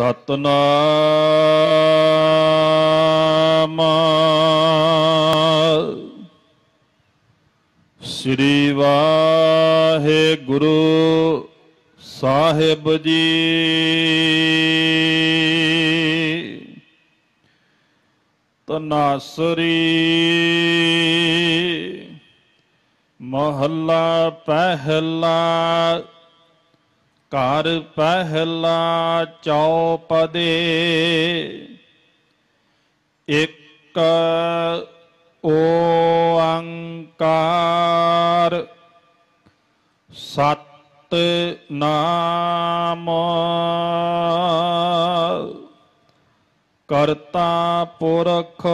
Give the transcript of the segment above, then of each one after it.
ਸਤਨਾਮ ਸ੍ਰੀ ਵਾਹਿਗੁਰੂ ਸਾਹਿਬ ਜੀ ਤਨਾਸਰੀ ਮਹੱਲਾ ਪਹਿਲਾ ਘਰ ਪਹਿਲਾ ਚੌਪਦੇ ਇੱਕ ਓੰਕਾਰ ਸਤ ਨਾਮ ਕਰਤਾ ਪੁਰਖ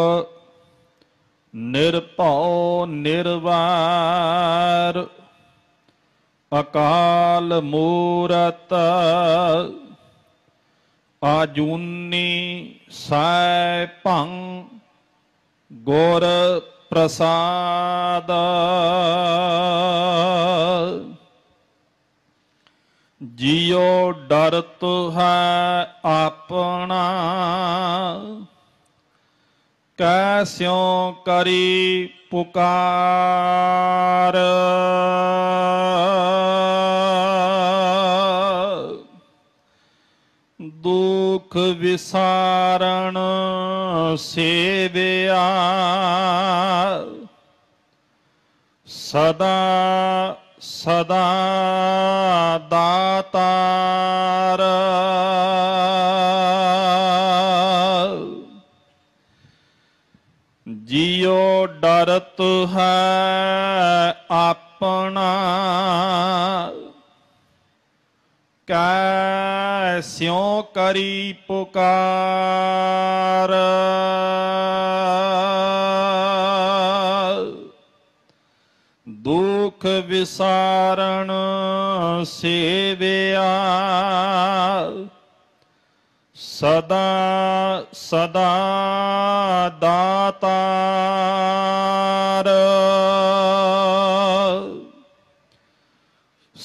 ਨਿਰਭਉ ਨਿਰਵਾਰ ਅਕਾਲ ਮੂਰਤ ਆਜੂਨੀ ਸੈ ਭੰ ਗੁਰ ਪ੍ਰਸਾਦ ਜਿਉ ਡਰਤ ਹੈ ਆਪਣਾ ਸਿਉ ਕਰੀ ਪੁਕਾਰ ਦੁਖ ਵਿਸਾਰਣ ਸੇਵਿਆ ਸਦਾ ਸਦਾ ਦਾਤਾਰ ਜਿਉ ਡਰਤ ਹੈ ਆਪਣਾ ਕੈ ਸਿਉ ਕਰੀ ਪੁਕਾਰ ਦੁਖ ਵਿਸਾਰਣ ਸੇਵਿਆ ਸਦਾ ਸਦਾ ਦਾਤਾਰ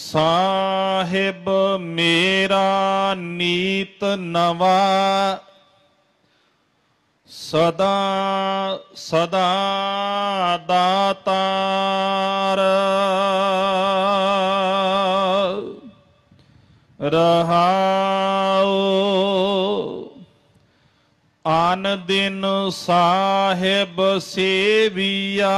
ਸਾ ਸਾਹਿਬ ਮੇਰਾ ਨੀਤ ਨਵਾ ਸਦਾ ਸਦਾ ਦਾਤਾਰ ਰਹਾਉ ਆਨ ਦਿਨ ਸਾਹਿਬ ਸੇਵੀਆ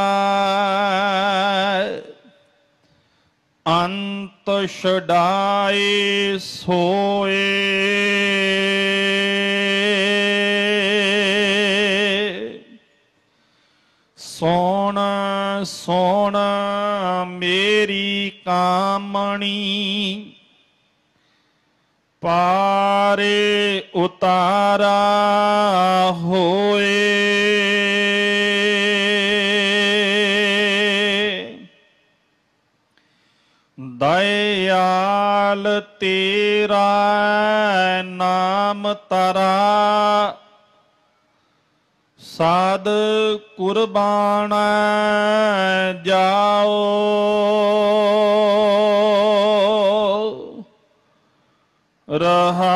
ਅੰਤ ਛਡਾਈ ਸੋਏ ਸੋਣ ਸੋਣ ਮੇਰੀ ਕਾਮਣੀ ਪਾਰੇ ਉਤਾਰਾ ਹੋਏ ਤੇਰਾ ਨਾਮ ਤਰਾ ਸਾਦ ਕੁਰਬਾਨ ਜਾਓ ਰਹਾਓ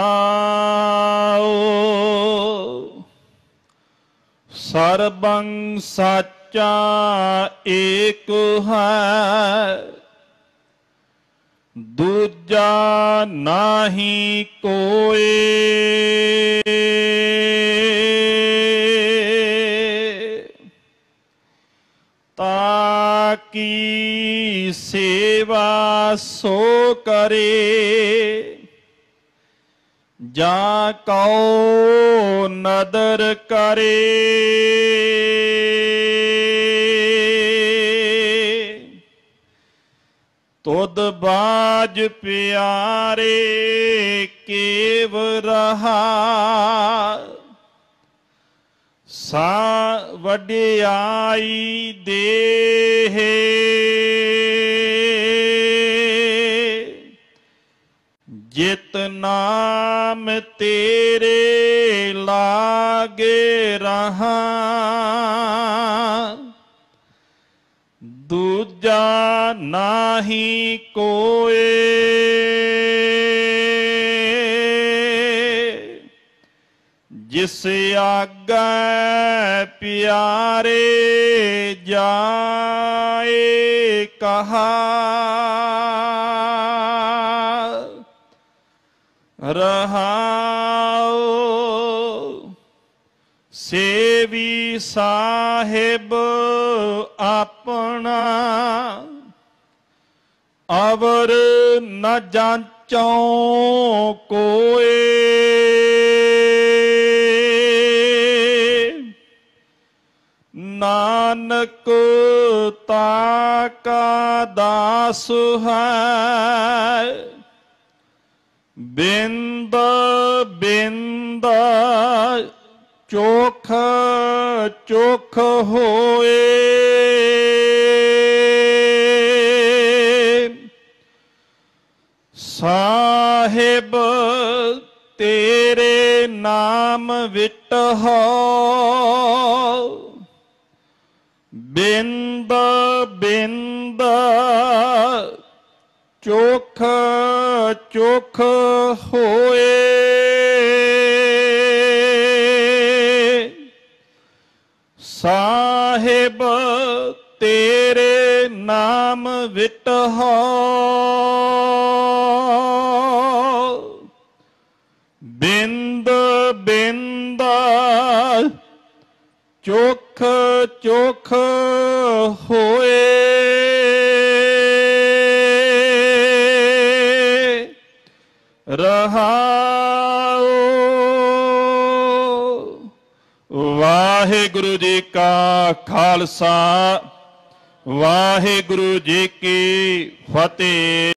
ਸਰਬੰ ਸੱਚਾ ਏਕ ਹੈ ਦੂਜਾ ਨਾਹੀ ਕੋਏ ਤਾਕੀ ਸੇਵਾ ਸੋ ਕਰੇ ਜਾ ਕਉ ਨਦਰ ਕਰੇ ਤੁਦ ਬਾ ਅਜ ਪਿਆਰੇ ਕੇਵ ਰਹਾ ਸਾ ਵਡਿਆਈ ਦੇਹ ਜਿਤ ਨਾਮ ਤੇਰੇ ਲਾਗੇ ਰਹਾ ਨਾਹੀ ਕੋਏ ਜਿਸ ਆਗੈ ਪਿਆਰੇ ਜਾਏ ਕਹਾ ਰਹਾਉ ਸੇਵੀ ਸਾਹਿਬ ਆਪਣਾ ਅਵਰ ਨ ਜਾਂਚੋ ਕੋਏ ਨਾਨਕ ਤਾ ਕਾ ਦਾਸ ਹੈ ਬਿੰਦ ਬਿੰਦ ਚੋਖ ਚੋਖ ਹੋਏ ਸਾਹਿਬ ਤੇਰੇ ਨਾਮ ਵਿਟ ਹੋ ਬਿੰਦ ਬਿੰਦ ਚੋਖ ਚੋਖ ਹੋਏ ਸਾਹਿਬ ਤੇਰੇ ਨਾਮ ਵਿਟ ਹੋ ਬਿੰਦਾ ਚੋਖ ਚੋਖ ਹੋਏ ਰਹਾਉ ਵਾਹਿਗੁਰੂ ਜੀ ਕਾ ਖਾਲਸਾ ਵਾਹਿਗੁਰੂ ਜੀ ਕੀ ਫਤਿਹ